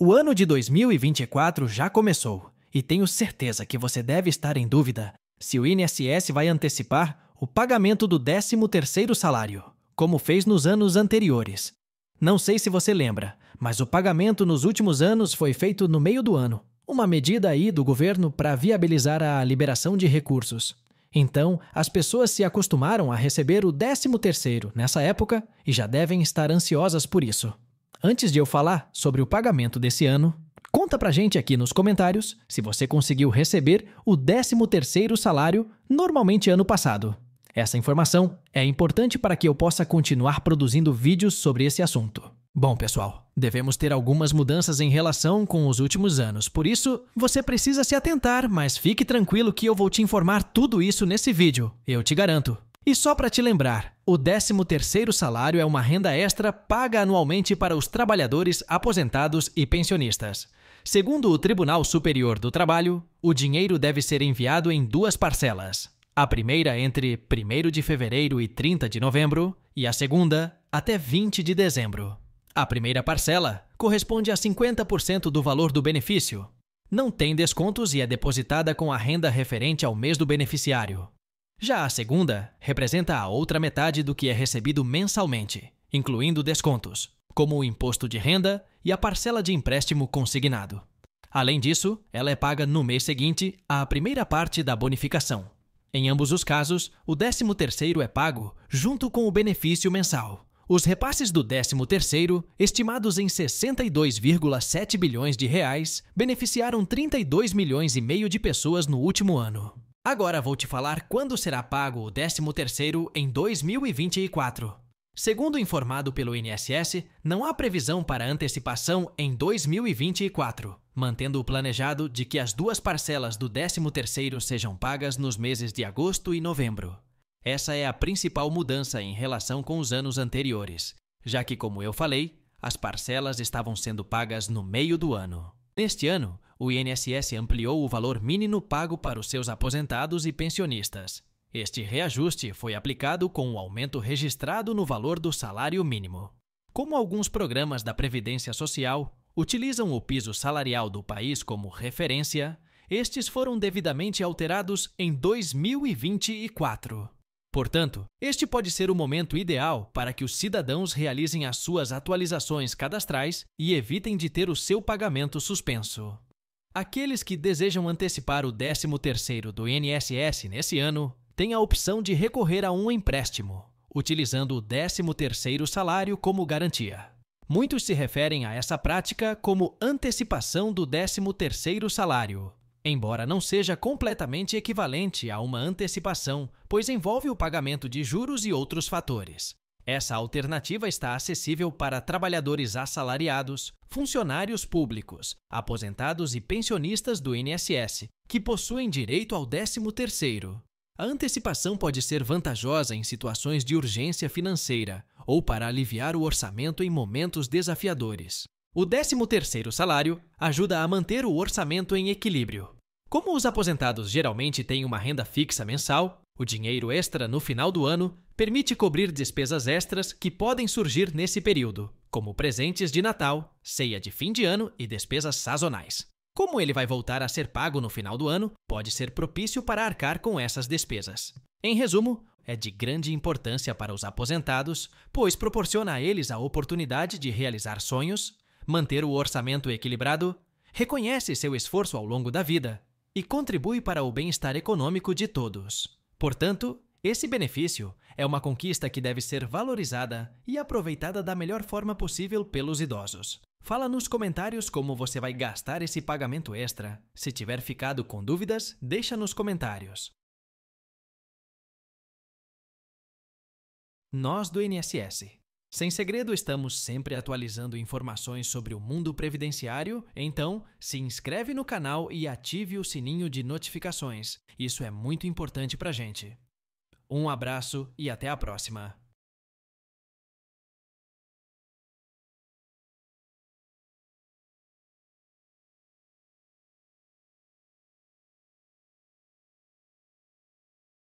O ano de 2024 já começou e tenho certeza que você deve estar em dúvida se o INSS vai antecipar o pagamento do 13º salário, como fez nos anos anteriores. Não sei se você lembra, mas o pagamento nos últimos anos foi feito no meio do ano, uma medida aí do governo para viabilizar a liberação de recursos. Então, as pessoas se acostumaram a receber o 13º nessa época e já devem estar ansiosas por isso. Antes de eu falar sobre o pagamento desse ano, conta pra gente aqui nos comentários se você conseguiu receber o 13º salário normalmente ano passado. Essa informação é importante para que eu possa continuar produzindo vídeos sobre esse assunto. Bom, pessoal, devemos ter algumas mudanças em relação com os últimos anos, por isso você precisa se atentar, mas fique tranquilo que eu vou te informar tudo isso nesse vídeo, eu te garanto. E só para te lembrar, o 13º salário é uma renda extra paga anualmente para os trabalhadores aposentados e pensionistas. Segundo o Tribunal Superior do Trabalho, o dinheiro deve ser enviado em duas parcelas. A primeira entre 1 de fevereiro e 30 de novembro e a segunda até 20 de dezembro. A primeira parcela corresponde a 50% do valor do benefício. Não tem descontos e é depositada com a renda referente ao mês do beneficiário. Já a segunda representa a outra metade do que é recebido mensalmente, incluindo descontos, como o imposto de renda e a parcela de empréstimo consignado. Além disso, ela é paga no mês seguinte à primeira parte da bonificação. Em ambos os casos, o 13º é pago junto com o benefício mensal. Os repasses do 13º, estimados em 62,7 bilhões de reais, beneficiaram 32 milhões e meio de pessoas no último ano. Agora vou te falar quando será pago o 13º em 2024. Segundo informado pelo INSS, não há previsão para antecipação em 2024, mantendo o planejado de que as duas parcelas do 13º sejam pagas nos meses de agosto e novembro. Essa é a principal mudança em relação com os anos anteriores, já que, como eu falei, as parcelas estavam sendo pagas no meio do ano. Neste ano, o INSS ampliou o valor mínimo pago para os seus aposentados e pensionistas. Este reajuste foi aplicado com o um aumento registrado no valor do salário mínimo. Como alguns programas da Previdência Social utilizam o piso salarial do país como referência, estes foram devidamente alterados em 2024. Portanto, este pode ser o momento ideal para que os cidadãos realizem as suas atualizações cadastrais e evitem de ter o seu pagamento suspenso. Aqueles que desejam antecipar o 13º do INSS nesse ano têm a opção de recorrer a um empréstimo, utilizando o 13º salário como garantia. Muitos se referem a essa prática como antecipação do 13º salário, embora não seja completamente equivalente a uma antecipação, pois envolve o pagamento de juros e outros fatores. Essa alternativa está acessível para trabalhadores assalariados, funcionários públicos, aposentados e pensionistas do INSS, que possuem direito ao 13º. A antecipação pode ser vantajosa em situações de urgência financeira ou para aliviar o orçamento em momentos desafiadores. O 13º salário ajuda a manter o orçamento em equilíbrio. Como os aposentados geralmente têm uma renda fixa mensal, o dinheiro extra no final do ano permite cobrir despesas extras que podem surgir nesse período, como presentes de Natal, ceia de fim de ano e despesas sazonais. Como ele vai voltar a ser pago no final do ano, pode ser propício para arcar com essas despesas. Em resumo, é de grande importância para os aposentados, pois proporciona a eles a oportunidade de realizar sonhos, manter o orçamento equilibrado, reconhece seu esforço ao longo da vida e contribui para o bem-estar econômico de todos. Portanto, esse benefício é uma conquista que deve ser valorizada e aproveitada da melhor forma possível pelos idosos. Fala nos comentários como você vai gastar esse pagamento extra. Se tiver ficado com dúvidas, deixa nos comentários. Nós do INSS sem segredo, estamos sempre atualizando informações sobre o mundo previdenciário, então se inscreve no canal e ative o sininho de notificações. Isso é muito importante para gente. Um abraço e até a próxima!